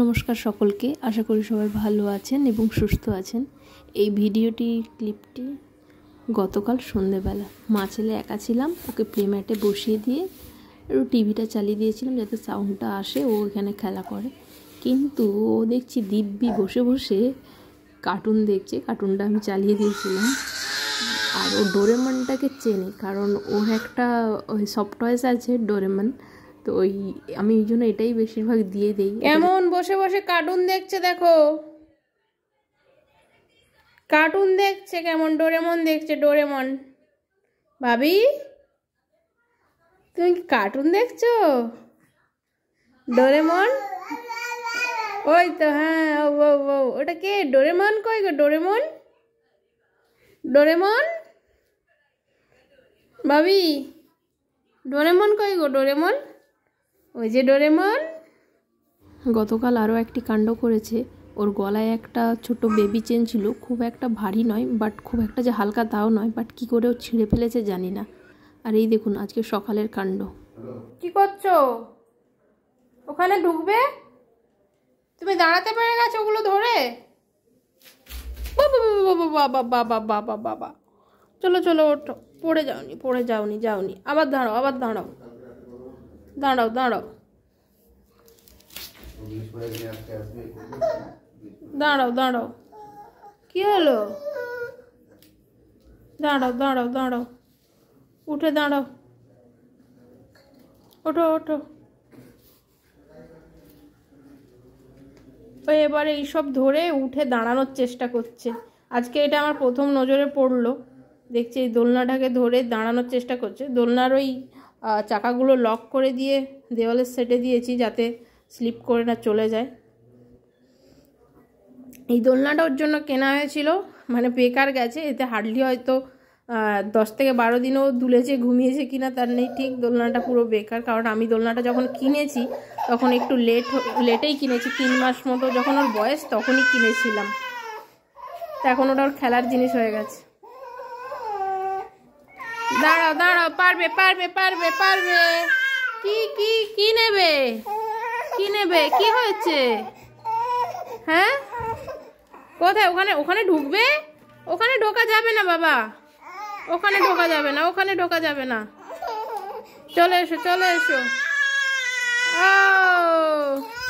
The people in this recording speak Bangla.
নমস্কার সকলকে আশা করি সবাই ভালো আছেন এবং সুস্থ আছেন এই ভিডিওটি ক্লিপটি গতকাল সন্ধেবেলা মা ছেলে একা ছিলাম ওকে প্লে ম্যাটে বসিয়ে দিয়ে একটু টিভিটা চালিয়ে দিয়েছিলাম যাতে সাউন্ডটা আসে ও এখানে খেলা করে কিন্তু ও দেখছি দিব্যি বসে বসে কার্টুন দেখছে কার্টুনটা আমি চালিয়ে দিয়েছিলাম আর ও ডোরেমনটাকে চেনে কারণ ওর একটা ওই সফটওয়্যার আছে ডোরেমন তো ওই আমি ওই জন্য এটাই বেশিরভাগ দিয়ে দিই এমন বসে বসে কার্টুন দেখছে দেখো কার্টুন দেখছে কেমন ডোরেমন দেখছে ডোরেমন ভাবি তুমি কি কার্টুন দেখছো ডোরেমন ওই তো হ্যাঁ ও ওটা কে ডোরেমন কই গো ডোরেমন ডোরেমন ভাবি ডোরেমন কই গো ডোরেমন ওই যে ডোরেমন গতকাল আরও একটি কাণ্ড করেছে ওর গলায় একটা ছোট বেবি চেন ছিল খুব একটা ভারী নয় বাট খুব একটা যে হালকা তাও নয় বাট কি করে ও ছিঁড়ে ফেলেছে জানি না আর এই দেখুন আজকে সকালের কাণ্ড কি করছো ওখানে ঢুকবে তুমি দাঁড়াতে পেরে গেছো ওগুলো ধরে বাবা বাবা বাবা বাবা চলো চলো ওঠো পড়ে যাওনি পড়ে যাওনি যাওনি আবার দাঁড়াও আবার দাঁড়াও দাঁড়াও দাঁড়াও দাঁড়াও দাঁড়াও কি হলো দাঁড়াও দাঁড়াও দাঁড়াও উঠে দাঁড়াও ওঠো ওঠো ও এবারে এইসব ধরে উঠে দাঁড়ানোর চেষ্টা করছে আজকে এটা আমার প্রথম নজরে পড়লো দেখছি এই দোলনাটাকে ধরে দাঁড়ানোর চেষ্টা করছে দোলনার ওই চাকাগুলো লক করে দিয়ে দেওয়ালের সেটে দিয়েছি যাতে স্লিপ করে না চলে যায় এই দোলনাটা ওর জন্য কেনা হয়েছিল মানে বেকার গেছে এতে হার্ডলি হয়তো দশ থেকে বারো দিনও দুলেছে ঘুমিয়েছে কিনা তার নেই ঠিক দোলনাটা পুরো বেকার কারণ আমি দোলনাটা যখন কিনেছি তখন একটু লেট লেটেই কিনেছি তিন মাস মতো যখন ওর বয়স তখনই কিনেছিলাম তো এখন ওটা ওর খেলার জিনিস হয়ে গেছে দাঁড়াও দাঁড়াও পারবে পারবে পারবে পারবে কি কি কি নেবে কি নেবে কি হয়েছে হ্যাঁ কোথায় ওখানে ওখানে ঢুকবে ওখানে ঢোকা যাবে না বাবা ওখানে ঢোকা যাবে না ওখানে ঢোকা যাবে না চলে এসো চলে এসো ও